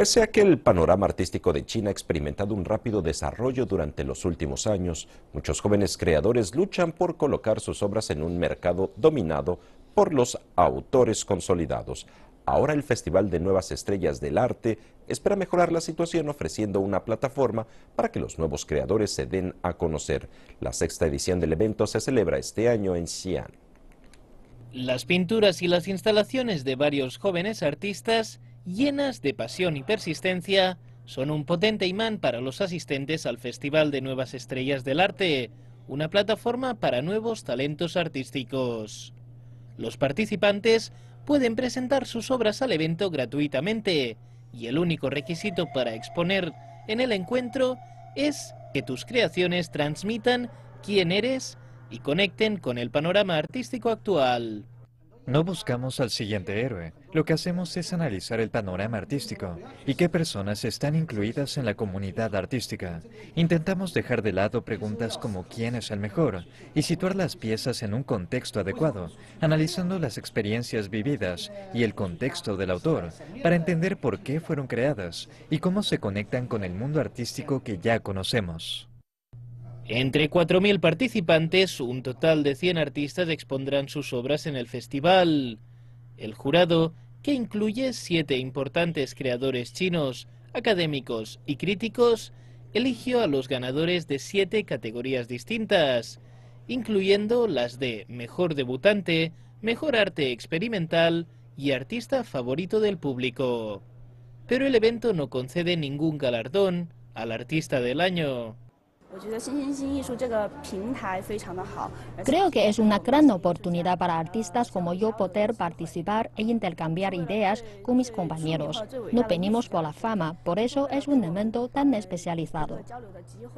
Pese a que el panorama artístico de China ha experimentado un rápido desarrollo durante los últimos años, muchos jóvenes creadores luchan por colocar sus obras en un mercado dominado por los autores consolidados. Ahora el Festival de Nuevas Estrellas del Arte espera mejorar la situación ofreciendo una plataforma para que los nuevos creadores se den a conocer. La sexta edición del evento se celebra este año en Xi'an. Las pinturas y las instalaciones de varios jóvenes artistas llenas de pasión y persistencia, son un potente imán para los asistentes al Festival de Nuevas Estrellas del Arte, una plataforma para nuevos talentos artísticos. Los participantes pueden presentar sus obras al evento gratuitamente y el único requisito para exponer en el encuentro es que tus creaciones transmitan quién eres y conecten con el panorama artístico actual. No buscamos al siguiente héroe, lo que hacemos es analizar el panorama artístico y qué personas están incluidas en la comunidad artística. Intentamos dejar de lado preguntas como quién es el mejor y situar las piezas en un contexto adecuado, analizando las experiencias vividas y el contexto del autor para entender por qué fueron creadas y cómo se conectan con el mundo artístico que ya conocemos. Entre 4.000 participantes, un total de 100 artistas expondrán sus obras en el festival. El jurado, que incluye siete importantes creadores chinos, académicos y críticos, eligió a los ganadores de siete categorías distintas, incluyendo las de Mejor Debutante, Mejor Arte Experimental y Artista Favorito del Público. Pero el evento no concede ningún galardón al Artista del Año. Creo que es una gran oportunidad para artistas como yo poder participar e intercambiar ideas con mis compañeros. No venimos por la fama, por eso es un evento tan especializado.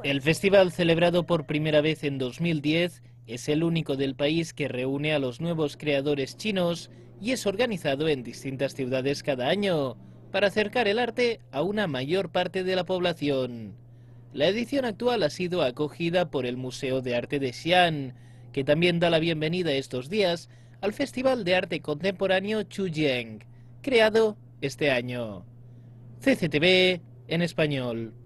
El festival celebrado por primera vez en 2010 es el único del país que reúne a los nuevos creadores chinos y es organizado en distintas ciudades cada año para acercar el arte a una mayor parte de la población. La edición actual ha sido acogida por el Museo de Arte de Xi'an, que también da la bienvenida estos días al Festival de Arte Contemporáneo Chujiang, creado este año. CCTV en español.